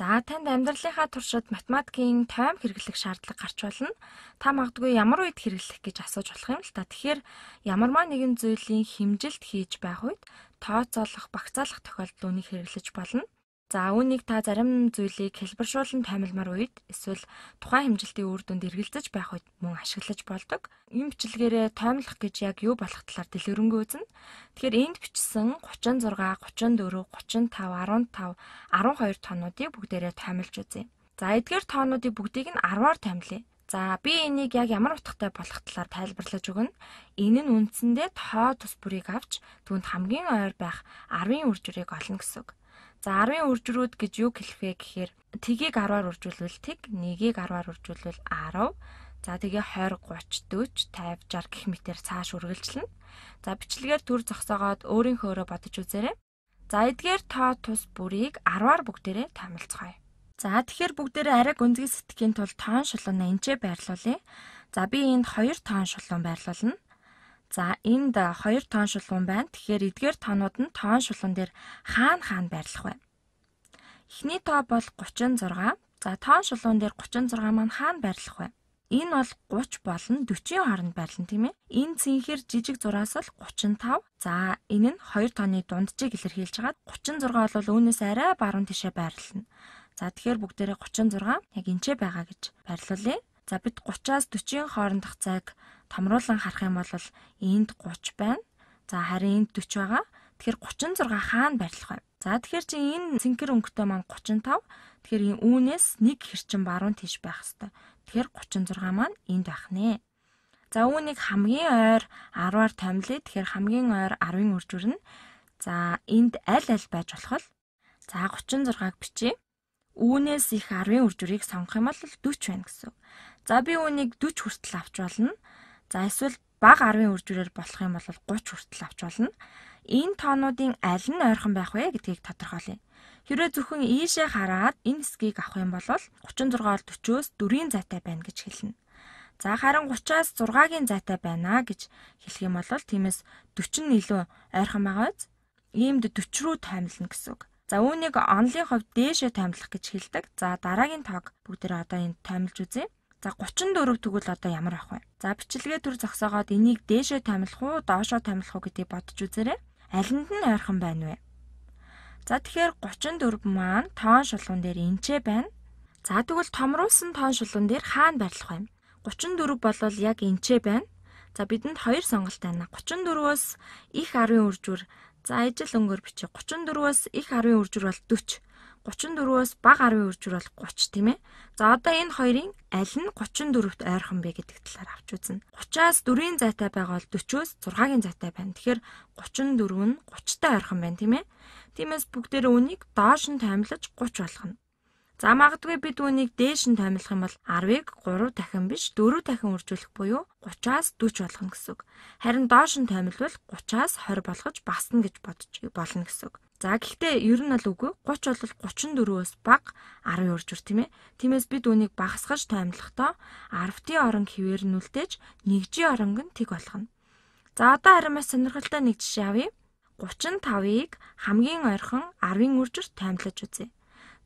За танд амьдралынхаа туршид математикийн тайм хэрэглэх шаардлага гарч болно. Та магадгүй ямар үед хэрэглэх гэж асууж болох юм л та. Тэгэхээр ямарваа нэгэн зүйлийн хэмжилт хийж байх үед тооцоолох, багцаалах тохиолдолд үнийг хэрэглэж болно. За үүнийг та зарим зүйлийг хэлбэршүүлэн томилмор үед эсвэл тухайн хэмжилтийн үр дүнд эргэлзэж байх үед мөн ашиглаж болдог. Ийм бичлэгээрээ томилох гэж яг юу болох талаар дэлгэрэнгүй үзнэ. Тэгэхээр энд бичсэн 36, 34, 35, 15, 12 тоонуудыг бүгдээрээ томилж үзье. За эдгээр тоонуудыг бүгдийг нь 10-аар томилъё. За би энийг яг ямар утгатай болох талаар тайлбарлаж өгнө. Энэ нь үндсэндээ тоо тус бүрийг авч түүнд хамгийн ойр байх 10-ын үр жирийг олно гэсэн үг. За 10-ын үржрүүд гэж юу хэлэх вэ гэхээр тгийг 10-аар үржүүлвэл тэг, нэгийг 10-аар үржүүлвэл 10. За тэгээ 20, 30, 40, 50, 60 гэх мэтээр цааш үргэлжлэнэ. За бичлэгээр төр зогсоогоод өөрийнхөөрөө бодож үзээрэй. За эдгээр тоо тус бүрийг 10-аар бүгдээрээ томилцгоё. За тэгэхээр бүгдээрээ арай гүнзгий сэтгэхийн тулд тоон шулуунаа энчээ байрлуулъя. За би энд 2 тоон шулуун байрлуулна. За энд 2 тоон шулуун байна. Тэгэхээр эдгээр тоонууд нь тоон шулуун дээр хаана хаана байрлах вэ? Эхний тоо бол 36. За тоон шулуун дээр 36 маань хаана байрлах вэ? Энэ бол 30 болон 40-ийн хооронд байрлан тийм ээ. Энэ цэнхэр жижиг зураас л 35. За энэ нь 2 тооны дунджийг илэрхийлж хагаад 36 бол үүнээс арай баруун тишээ байрлана. За тэгэхээр бүгдээрээ 36 яг энчээ байгаа гэж байрлуулъя. За бид 30-аас 40-ийн хоорондох цаг томруулан харах юм бол энд 30 байна. За харин энд 40 байгаа. Тэгэхээр 36 хаана барьлах вэ? За тэгэхээр чи энэ цэнхэр өнгөтэй маань 35. Тэгэхээр энэ үүнээс нэг хэрчэн баруун тийш байх хэвээр. Тэгэхээр 36 маань энд байх нэ. За үүнийг хамгийн ойр 10-аар томилъё. Тэгэхээр хамгийн ойр 10-ын үржүр нь за энд аль аль байж болох вэ? За 36-ыг бичье. Үүнээс их 10-ын үржүрийг сонгох юм бол 40 байна гэсэн. За би үүнийг 40 хүртэл авч болно. За эсвэл бага 10-ын үржүүрээр болох юм бол 30 хүртэл авч болно. Энэ тоонуудын аль нь ойрхон байх вэ гэдгийг тодорхойлъё. Хэрвээ зөвхөн ийшээ хараад энэ хэсгийг авах юм бол 36-40-өөс 4-ийн зайтай байна гэж хэлнэ. За харин 30-аас 6-гийн зайтай байна гэж хэлэх юм бол тиймээс 40 нь илүү ойрхон байгаа биз? Иймд 40 руу таймлна гэсэн үг. За үүнийг онлын хувьд дээшээ таймлах гэж хэлдэг. За дараагийн тог бүгдээр одоо энд таймлж үзье. За 34 тэгвэл одоо ямар ах вэ? За бичлэгээ төр зогсоогоод энийг дээшөө тамилах уу, доошоо тамилах уу гэдгийг бодож үзээрэй. Алинд нь ойрхон байна вэ? За тэгэхээр 34 маань тоон шулуун дээр энчээ байна. За тэгвэл томруулсан тоон шулуун дээр хаана барьлах вэ? 34 болвол яг энчээ байна. За бидэнд хоёр сонголт байна. 34-өөс их 10 үржүр. За ижил өнгөөр бичиж 34-өөс их 10 үржүр бол 40. 34-өөс бага 10 үржир бол 30 тийм ээ. За одоо энэ хоёрын аль нь 34-т ойрхон бэ гэдэг талаар авч үзнэ. 30-аас 4-ийн зайтай байгаа бол 40-өөс 6-гийн зайтай байна. Тэгэхээр 34 нь 30-тай ойрхон байна тийм ээ. Тиймээс бүгдээрээ үнийг доош нь таймлаж 30 болгоно. За магадгүй бид үнийг дээш нь томилох юм бол 10-ыг 3 дахин биш 4 дахин үржүүлэх буюу 30-аас 40 болгоно гэсэн үг. Харин доош нь томилвол 30-аас 20 болгож басна гэж бодож болно гэсэн үг. За гэхдээ ер нь бол үгүй 30 бол 34-өөс бага 12 жир тийм ээ. Тиймээс бид үүнийг багасгаж тоомлохдоо 10-ийн оронг хിവэр нүлтэж 1-ийн оронг нь тэг болгоно. За одоо харин маш сонирхолтой нэг жишээ авъя. 35-ыг хамгийн ойрхон 10-ийн үржирт тоомлож үзье.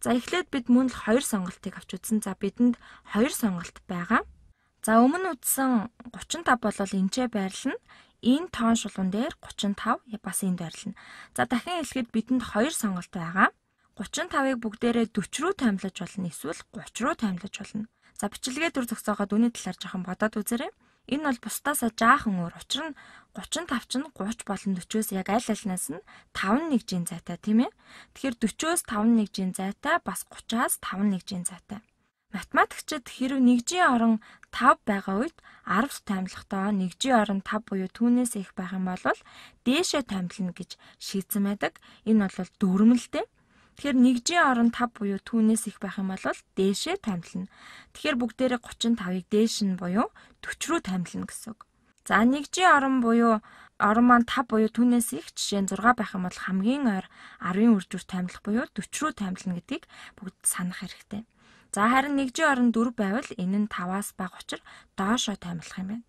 За эхлээд бид мөн л 2 сонголтыг авч үзсэн. За бидэнд 2 сонголт байгаа. За өмнө үтсэн 35 болол энчээ байрлал нь энэ тоон шулуун дээр 35 бас энд байрлана. За дахин хэлэхэд бидэнд хоёр сонголт байгаа. 35-ыг бүгдээрээ 40 руу таймлаж болно эсвэл 30 руу таймлаж болно. За бичлэгээ дүр зөксөөгөөд үний талаар жоохон бодоод үзээрэй. Энэ бол бусдаасаа жаахан өөр. Учир нь 35 ч нь 30 болон 40-оос яг аль альнаас нь 5-1 жин зайтай тийм ээ. Тэгэхээр 40-оос 5-1 жин зайтай бас 30-аас 5-1 жин зайтай. Математикчид хэрв нэгжийн орон 5 байгаа үед 10-т таймлахдаа нэгжийн орон 5 буюу түүнээс их байх юм бол дээшээ таймлна гэж шийдсэн байдаг. Энэ бол дүрмэлтэй. Тэгэхээр нэгжийн орон 5 буюу түүнээс их байх юм бол дээшээ таймлна. Тэгэхээр бүгдээрээ 35-ыг дээш нь буюу 40 руу таймлна гэсэн үг. За нэгжийн орон буюу орон маань 5 буюу түүнээс их жишээ нь 6 байх юм бол хамгийн ойр 10-ын үр дүр таймлах буюу 40 руу таймлна гэдгийг бүгд санах хэрэгтэй. За харин нэгжийн орон 4 байвал энэ нь 5-аас бага учир доошоо таймлах юм байна.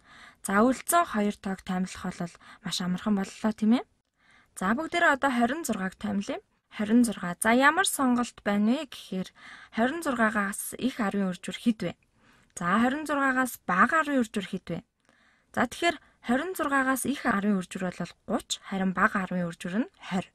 За үлдсэн 2 тоог таймлах бол маш амархан боллоо тийм ээ. За бүгдээрээ одоо 26-ыг таймлая. 26. За ямар сонголт байна вэ гэхээр 26-аас их 10-ын үржүр хэд вэ? За 26-аас бага 10-ын үржүр хэд вэ? За тэгэхээр 26-аас их 10-ын үржүр бол 30, харин бага 10-ын үржүр нь 20.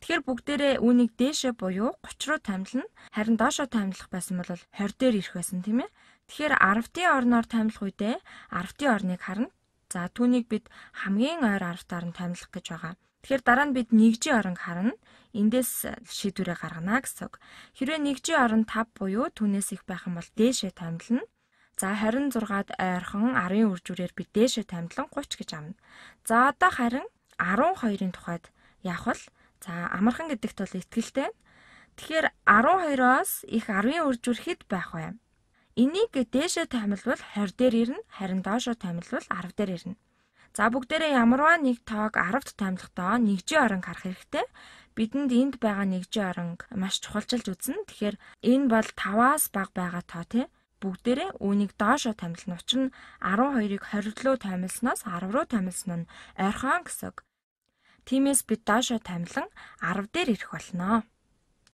Тэгэхээр бүгдээрээ үүнийг дээшээ буюу 30 руу тамилна. Харин доошоо тамилах байсан бол 20 дээр ирэх байсан тийм ээ. Тэгэхээр 10-ийн орноор тамилах үедээ 10-ийн орныг харна. За түүнийг бид хамгийн ойр 10-аар нь тамилах гэж байгаа. Тэгэхээр дараа нь бид нэгжийн оронг харна. Эндээс шийдвэрээ гаргана гэсэн үг. Хэрвээ нэгжийн орон 5 буюу түүнээс их байх юм бол дээшээ тамилна. За 26-д ойрхон 10-ын үржүүрээр бид дээшээ тамилан 30 гэж авна. За одоо харин 12-ын тухайд явах бол За амархан гэдэгт бол ихтгэлтэй. Тэгэхээр 12-оос их 10-ийн үржүүр хэд байх вэ? Энийг дээшээ таймлвал 20 дээр ирнэ, харин доошоо таймлвал 10 дээр ирнэ. За бүгдээрээ ямарваа нэг тоог 10-д таймлахдаа нэгжийн оронг харах хэрэгтэй. Бидэнд энд байгаа нэгжийн оронг маш чухалчилж үзнэ. Тэгэхээр энэ бол 5-аас бага байгаа тоо тий. Бүгдээрээ үүнийг доошоо таймлна. Учир нь 12-ыг 20 руу таймлсноос 10 руу таймлсан нь ойрхон гэсэн үг. Тиймээс бид доошо тамилан 10 дээр ирэх болно.